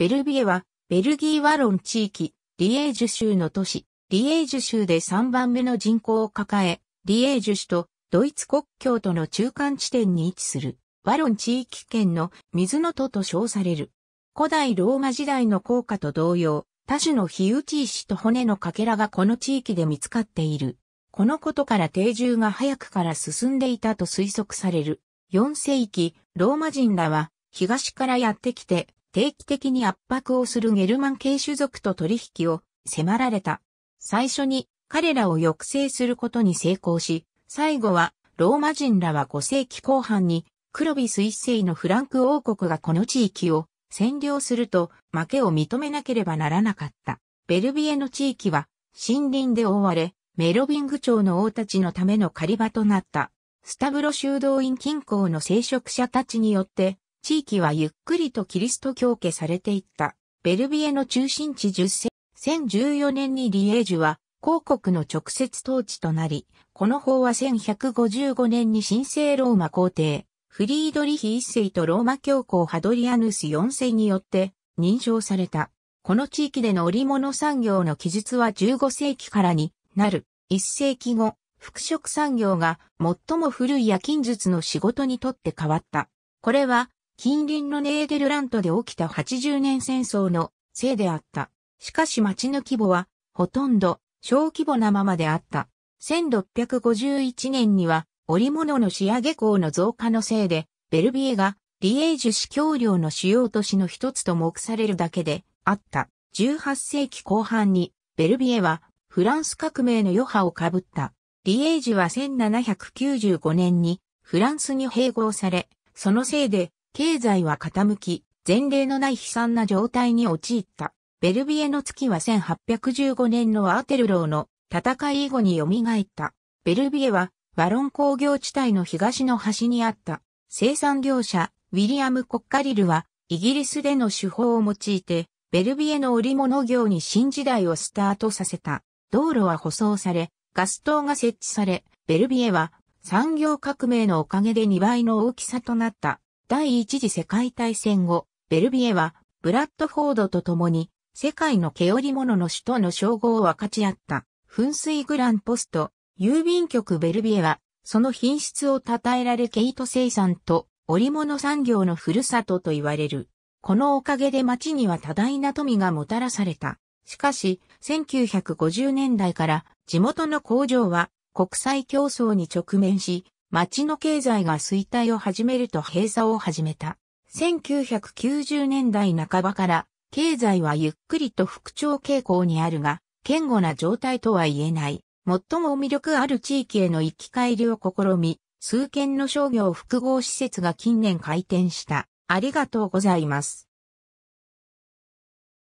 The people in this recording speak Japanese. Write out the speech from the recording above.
ベルビエは、ベルギーワロン地域、リエージュ州の都市、リエージュ州で3番目の人口を抱え、リエージュ州とドイツ国境との中間地点に位置する、ワロン地域圏の水の都と称される。古代ローマ時代の効果と同様、多種の火打ち石と骨のかけらがこの地域で見つかっている。このことから定住が早くから進んでいたと推測される。4世紀、ローマ人らは東からやってきて定期的に圧迫をするゲルマン系種族と取引を迫られた。最初に彼らを抑制することに成功し、最後はローマ人らは5世紀後半にクロビス一世のフランク王国がこの地域を占領すると負けを認めなければならなかった。ベルビエの地域は森林で覆われ、メロビング町の王たちのための狩り場となった。スタブロ修道院近郊の聖職者たちによって地域はゆっくりとキリスト教家されていった。ベルビエの中心地10世、1014年にリエージュは、広国の直接統治となり、この法は1155年に神聖ローマ皇帝、フリードリヒ一世とローマ教皇ハドリアヌス四世によって認証された。この地域での織物産業の記述は15世紀からになる。一世紀後、服飾産業が最も古い夜勤術の仕事にとって変わった。これは近隣のネーデルラントで起きた80年戦争のせいであった。しかし町の規模はほとんど小規模なままであった。1651年には織物の仕上げ工の増加のせいで、ベルビエがリエージュ司教領の主要都市の一つと目されるだけであった。18世紀後半にベルビエはフランス革命の余波をかぶった。リエージュは1795年にフランスに併合され、そのせいで経済は傾き、前例のない悲惨な状態に陥った。ベルビエの月は1815年のアーテルローの戦い以後に蘇った。ベルビエは、ワロン工業地帯の東の端にあった。生産業者、ウィリアム・コッカリルは、イギリスでの手法を用いて、ベルビエの織物業に新時代をスタートさせた。道路は舗装され、ガス灯が設置され、ベルビエは産業革命のおかげで2倍の大きさとなった。第一次世界大戦後、ベルビエは、ブラッドフォードと共に、世界の毛織物の首都の称号を分かち合った、噴水グランポスト、郵便局ベルビエは、その品質を称えられ毛糸生産と織物産業のふるさとと言われる。このおかげで町には多大な富がもたらされた。しかし、1950年代から地元の工場は国際競争に直面し、町の経済が衰退を始めると閉鎖を始めた。1990年代半ばから、経済はゆっくりと復調傾向にあるが、堅固な状態とは言えない。最も魅力ある地域への行き帰りを試み、数件の商業複合施設が近年開店した。ありがとうございます。